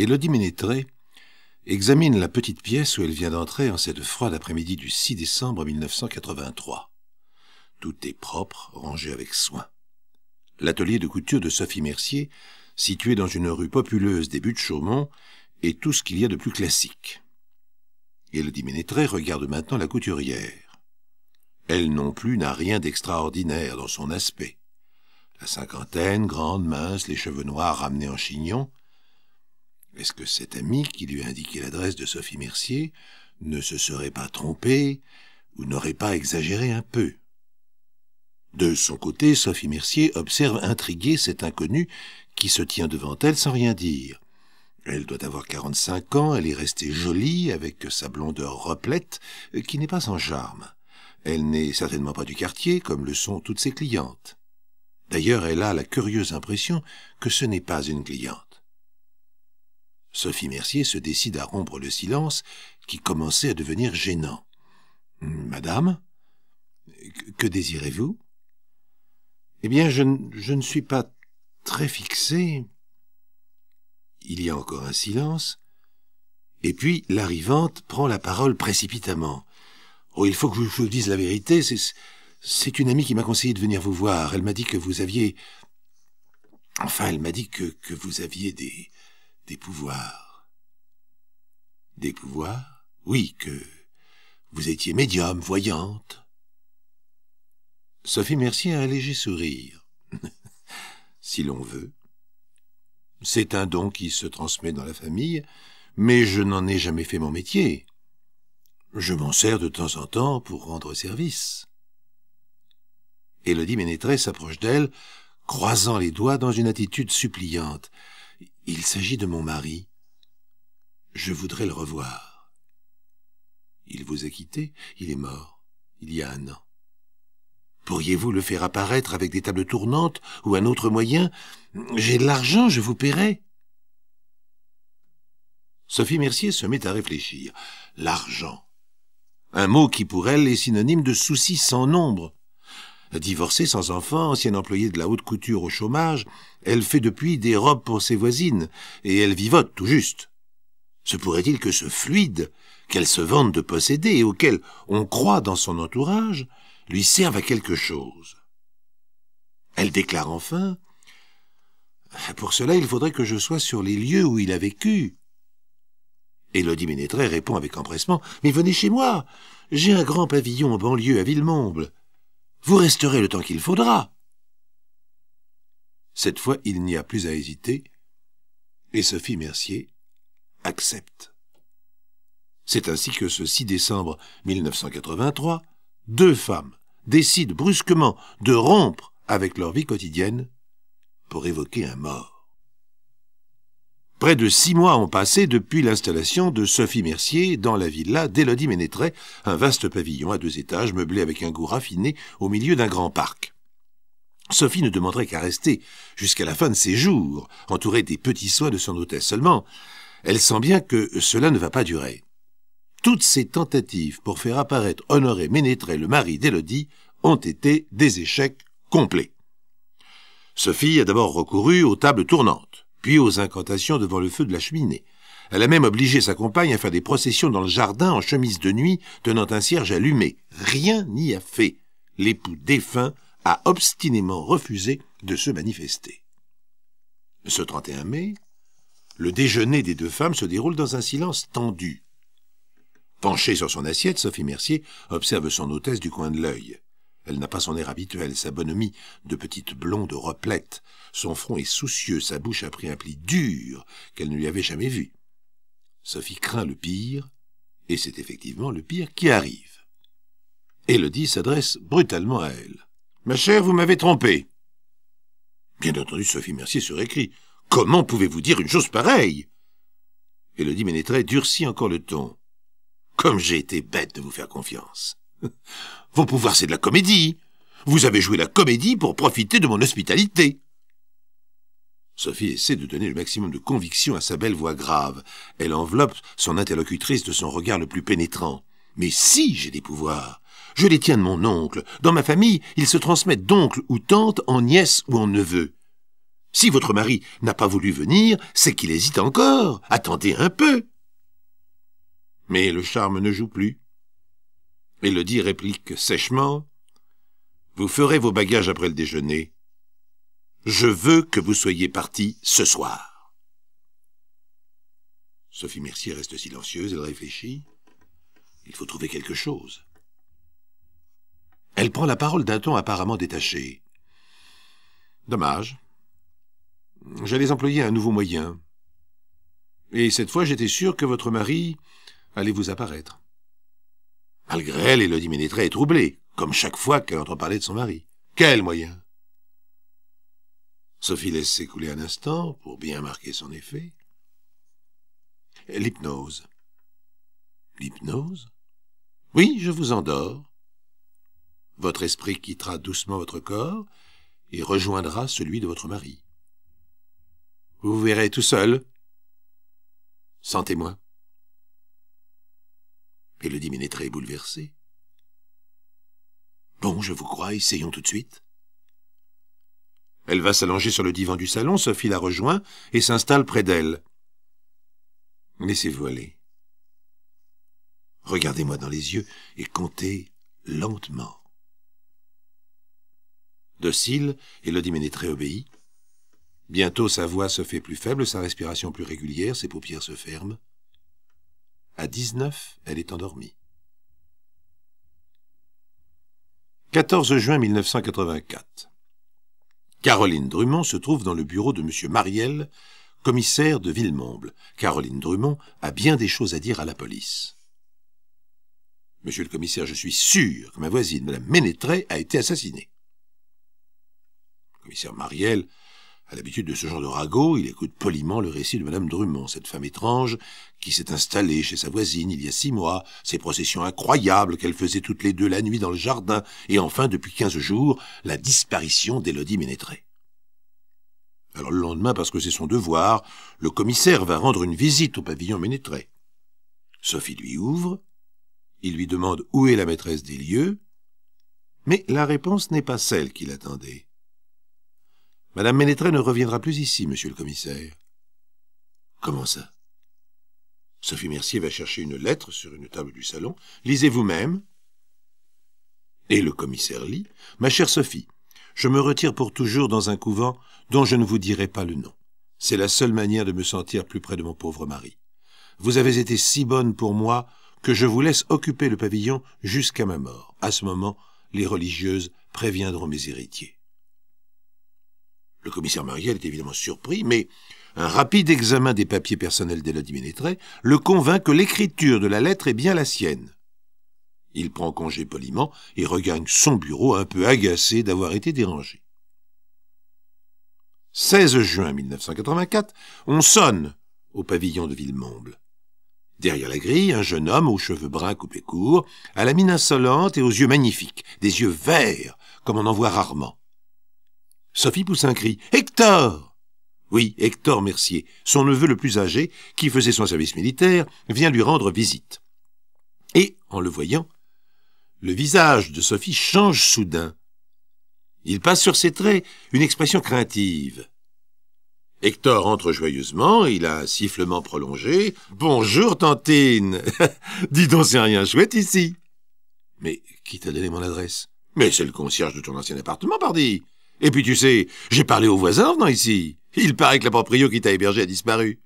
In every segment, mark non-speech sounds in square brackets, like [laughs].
Élodie Ménétré examine la petite pièce où elle vient d'entrer en cette froide après-midi du 6 décembre 1983. Tout est propre, rangé avec soin. L'atelier de couture de Sophie Mercier, situé dans une rue populeuse des Buttes-Chaumont, est tout ce qu'il y a de plus classique. Élodie Ménétré regarde maintenant la couturière. Elle non plus n'a rien d'extraordinaire dans son aspect. La cinquantaine, grande, mince, les cheveux noirs ramenés en chignon, est-ce que cet ami qui lui a indiqué l'adresse de Sophie Mercier ne se serait pas trompé ou n'aurait pas exagéré un peu De son côté, Sophie Mercier observe intriguée cet inconnu qui se tient devant elle sans rien dire. Elle doit avoir 45 ans, elle est restée jolie avec sa blondeur replète qui n'est pas sans charme. Elle n'est certainement pas du quartier comme le sont toutes ses clientes. D'ailleurs, elle a la curieuse impression que ce n'est pas une cliente. Sophie Mercier se décide à rompre le silence qui commençait à devenir gênant. Madame Que désirez-vous Eh bien, je, ne suis pas très fixé. Il y a encore un silence. Et puis, l'arrivante prend la parole précipitamment. Oh, il faut que je vous dise la vérité, c'est une amie qui m'a conseillé de venir vous voir. Elle m'a dit que vous aviez... Enfin, elle m'a dit que, que vous aviez des des pouvoirs. Des pouvoirs Oui, que vous étiez médium, voyante. Sophie Mercier a un léger sourire. [laughs] si l'on veut. C'est un don qui se transmet dans la famille, mais je n'en ai jamais fait mon métier. Je m'en sers de temps en temps pour rendre service. Élodie Ménétré s'approche d'elle, croisant les doigts dans une attitude suppliante. Il s'agit de mon mari. Je voudrais le revoir. Il vous a quitté, il est mort, il y a un an. Pourriez-vous le faire apparaître avec des tables tournantes ou un autre moyen J'ai de l'argent, je vous paierai. Sophie Mercier se met à réfléchir. L'argent. Un mot qui pour elle est synonyme de soucis sans nombre. Divorcée sans enfant, ancienne employée de la haute couture au chômage, elle fait depuis des robes pour ses voisines, et elle vivote tout juste. Se pourrait-il que ce fluide, qu'elle se vante de posséder et auquel on croit dans son entourage, lui serve à quelque chose Elle déclare enfin Pour cela, il faudrait que je sois sur les lieux où il a vécu. Élodie Ménétret répond avec empressement Mais venez chez moi J'ai un grand pavillon en banlieue à Villemomble. Vous resterez le temps qu'il faudra. Cette fois, il n'y a plus à hésiter, et Sophie Mercier accepte. C'est ainsi que ce 6 décembre 1983, deux femmes décident brusquement de rompre avec leur vie quotidienne pour évoquer un mort. Près de six mois ont passé depuis l'installation de Sophie Mercier dans la villa d'Élodie Ménétret, un vaste pavillon à deux étages meublé avec un goût raffiné au milieu d'un grand parc. Sophie ne demanderait qu'à rester jusqu'à la fin de ses jours, entourée des petits soins de son hôtesse seulement. Elle sent bien que cela ne va pas durer. Toutes ses tentatives pour faire apparaître Honoré Ménétret, le mari d'Élodie, ont été des échecs complets. Sophie a d'abord recouru aux tables tournantes puis aux incantations devant le feu de la cheminée. Elle a même obligé sa compagne à faire des processions dans le jardin en chemise de nuit, tenant un cierge allumé. Rien n'y a fait. L'époux défunt a obstinément refusé de se manifester. Ce 31 mai, le déjeuner des deux femmes se déroule dans un silence tendu. Penchée sur son assiette, Sophie Mercier observe son hôtesse du coin de l'œil. Elle n'a pas son air habituel, sa bonhomie de petite blonde replète. Son front est soucieux, sa bouche a pris un pli dur qu'elle ne lui avait jamais vu. Sophie craint le pire, et c'est effectivement le pire qui arrive. Élodie s'adresse brutalement à elle. « Ma chère, vous m'avez trompée. » Bien entendu, Sophie Mercier se Comment pouvez-vous dire une chose pareille ?» Élodie Ménétret durcit encore le ton. « Comme j'ai été bête de vous faire confiance. » [laughs] Vos pouvoirs, c'est de la comédie. Vous avez joué la comédie pour profiter de mon hospitalité. Sophie essaie de donner le maximum de conviction à sa belle voix grave. Elle enveloppe son interlocutrice de son regard le plus pénétrant. Mais si j'ai des pouvoirs, je les tiens de mon oncle. Dans ma famille, ils se transmettent d'oncle ou tante en nièce ou en neveu. Si votre mari n'a pas voulu venir, c'est qu'il hésite encore. Attendez un peu. Mais le charme ne joue plus dit réplique sèchement Vous ferez vos bagages après le déjeuner. Je veux que vous soyez partis ce soir. Sophie Mercier reste silencieuse, elle réfléchit. Il faut trouver quelque chose. Elle prend la parole d'un ton apparemment détaché. Dommage. J'allais employer un nouveau moyen. Et cette fois, j'étais sûr que votre mari allait vous apparaître. Malgré elle, Élodie Ménétret est troublée, comme chaque fois qu'elle entend parler de son mari. Quel moyen Sophie laisse s'écouler un instant pour bien marquer son effet. L'hypnose. L'hypnose Oui, je vous endors. Votre esprit quittera doucement votre corps et rejoindra celui de votre mari. Vous verrez tout seul. Sentez-moi le Ménétré est bouleversé. « Bon, je vous crois, essayons tout de suite. Elle va s'allonger sur le divan du salon, Sophie la rejoint et s'installe près d'elle. Laissez-vous aller. Regardez-moi dans les yeux et comptez lentement. Docile, le Ménétré obéit. Bientôt sa voix se fait plus faible, sa respiration plus régulière, ses paupières se ferment. À 19, elle est endormie. 14 juin 1984. Caroline Drummond se trouve dans le bureau de M. Mariel, commissaire de Villemomble. Caroline Drummond a bien des choses à dire à la police. Monsieur le commissaire, je suis sûr que ma voisine, Mme Ménétret, a été assassinée. commissaire Mariel à l'habitude de ce genre de ragots, il écoute poliment le récit de Madame Drummond, cette femme étrange qui s'est installée chez sa voisine il y a six mois, ces processions incroyables qu'elle faisait toutes les deux la nuit dans le jardin, et enfin, depuis quinze jours, la disparition d'Élodie Ménétré. Alors le lendemain, parce que c'est son devoir, le commissaire va rendre une visite au pavillon Ménétré. Sophie lui ouvre, il lui demande où est la maîtresse des lieux, mais la réponse n'est pas celle qu'il attendait. Madame Ménétret ne reviendra plus ici, monsieur le commissaire. Comment ça Sophie Mercier va chercher une lettre sur une table du salon. Lisez vous-même. Et le commissaire lit. Ma chère Sophie, je me retire pour toujours dans un couvent dont je ne vous dirai pas le nom. C'est la seule manière de me sentir plus près de mon pauvre mari. Vous avez été si bonne pour moi que je vous laisse occuper le pavillon jusqu'à ma mort. À ce moment, les religieuses préviendront mes héritiers. Le commissaire Mariel est évidemment surpris, mais un rapide examen des papiers personnels d'Élodie Ménétret le convainc que l'écriture de la lettre est bien la sienne. Il prend congé poliment et regagne son bureau un peu agacé d'avoir été dérangé. 16 juin 1984, on sonne au pavillon de Villemomble. Derrière la grille, un jeune homme aux cheveux bruns coupés courts, à la mine insolente et aux yeux magnifiques, des yeux verts, comme on en voit rarement. Sophie pousse un cri. Hector Oui, Hector Mercier, son neveu le plus âgé, qui faisait son service militaire, vient lui rendre visite. Et, en le voyant, le visage de Sophie change soudain. Il passe sur ses traits une expression craintive. Hector entre joyeusement, il a un sifflement prolongé. Bonjour, tantine [laughs] Dis donc, c'est rien chouette ici Mais qui t'a donné mon adresse Mais c'est le concierge de ton ancien appartement, pardi et puis tu sais, j'ai parlé aux voisins venant ici. Il paraît que la proprio qui t'a hébergé a disparu.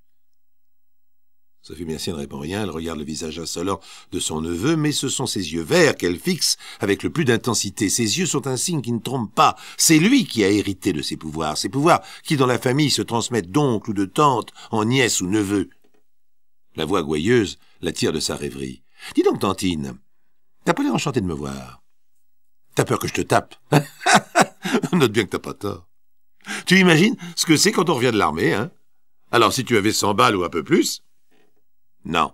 Sophie Mercier ne répond rien, elle regarde le visage insolent de son neveu, mais ce sont ses yeux verts qu'elle fixe avec le plus d'intensité. Ses yeux sont un signe qui ne trompe pas. C'est lui qui a hérité de ses pouvoirs, ses pouvoirs qui dans la famille se transmettent d'oncle ou de tante en nièce ou neveu. La voix gouailleuse l'attire de sa rêverie. Dis donc, Tantine, t'as pas l'air enchantée de me voir. T'as peur que je te tape [laughs] bien que t'as pas Tu imagines ce que c'est quand on revient de l'armée, hein Alors si tu avais 100 balles ou un peu plus Non.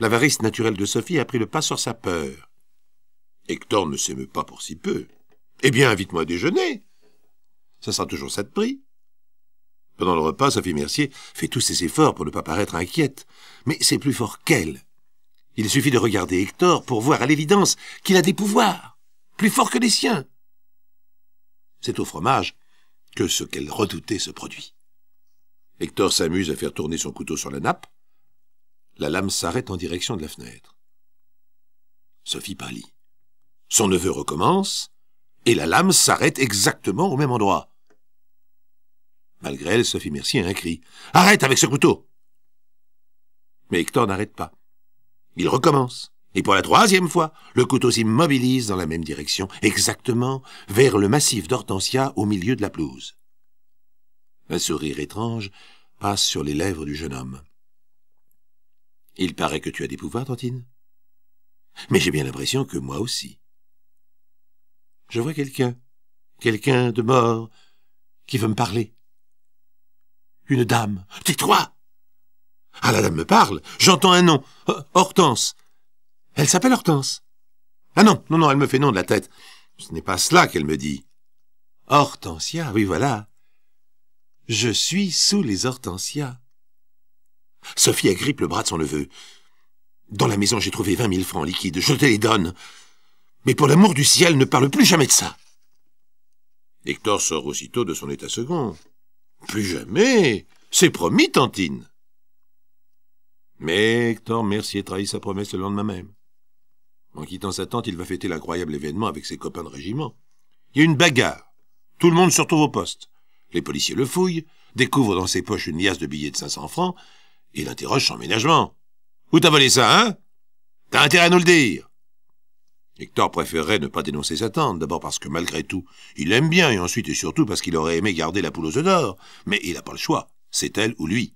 L'avarice naturelle de Sophie a pris le pas sur sa peur. Hector ne s'émeut pas pour si peu. Eh bien, invite-moi à déjeuner. Ça sera toujours ça de prix. Pendant le repas, Sophie Mercier fait tous ses efforts pour ne pas paraître inquiète. Mais c'est plus fort qu'elle. Il suffit de regarder Hector pour voir à l'évidence qu'il a des pouvoirs, plus forts que les siens. C'est au fromage que ce qu'elle redoutait se produit. Hector s'amuse à faire tourner son couteau sur la nappe. La lame s'arrête en direction de la fenêtre. Sophie pâlit. Son neveu recommence, et la lame s'arrête exactement au même endroit. Malgré elle, Sophie Mercier a un cri. Arrête avec ce couteau Mais Hector n'arrête pas. Il recommence. Et pour la troisième fois, le couteau s'immobilise dans la même direction, exactement vers le massif d'Hortensia au milieu de la pelouse. Un sourire étrange passe sur les lèvres du jeune homme. Il paraît que tu as des pouvoirs, Tantine. Mais j'ai bien l'impression que moi aussi. Je vois quelqu'un, quelqu'un de mort, qui veut me parler. Une dame. Tais-toi Ah, la dame me parle J'entends un nom. Hortense elle s'appelle Hortense. Ah non, non, non, elle me fait non de la tête. Ce n'est pas cela qu'elle me dit. Hortensia, oui voilà. Je suis sous les hortensias. Sophie agrippe le bras de son neveu. Dans la maison, j'ai trouvé vingt mille francs liquides. Je te les donne. Mais pour l'amour du ciel, ne parle plus jamais de ça. Hector sort aussitôt de son état second. Plus jamais. C'est promis, Tantine. Mais Hector Mercier trahit sa promesse le lendemain même. En quittant sa tente, il va fêter l'incroyable événement avec ses copains de régiment. Il y a une bagarre. Tout le monde se retrouve au poste. Les policiers le fouillent, découvrent dans ses poches une liasse de billets de 500 francs et l'interrogent sans ménagement. Où t'as volé ça, hein T'as intérêt à nous le dire. Hector préférerait ne pas dénoncer sa tante, d'abord parce que malgré tout, il l'aime bien, et ensuite et surtout parce qu'il aurait aimé garder la poule aux d'or. Mais il n'a pas le choix, c'est elle ou lui.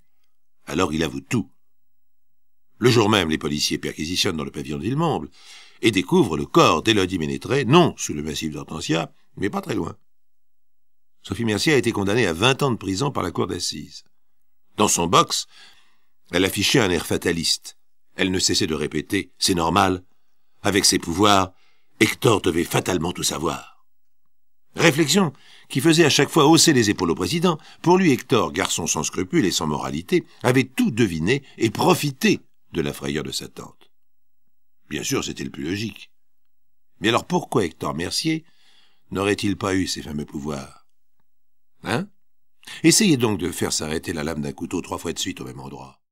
Alors il avoue tout. Le jour même, les policiers perquisitionnent dans le pavillon de Villemomble et découvre le corps d'Élodie Ménétré, non sous le massif d'Hortensia, mais pas très loin. Sophie Mercier a été condamnée à 20 ans de prison par la cour d'assises. Dans son box, elle affichait un air fataliste. Elle ne cessait de répéter « c'est normal ». Avec ses pouvoirs, Hector devait fatalement tout savoir. Réflexion qui faisait à chaque fois hausser les épaules au président. Pour lui, Hector, garçon sans scrupules et sans moralité, avait tout deviné et profité de la frayeur de sa tante. Bien sûr, c'était le plus logique. Mais alors pourquoi Hector Mercier n'aurait-il pas eu ces fameux pouvoirs Hein Essayez donc de faire s'arrêter la lame d'un couteau trois fois de suite au même endroit.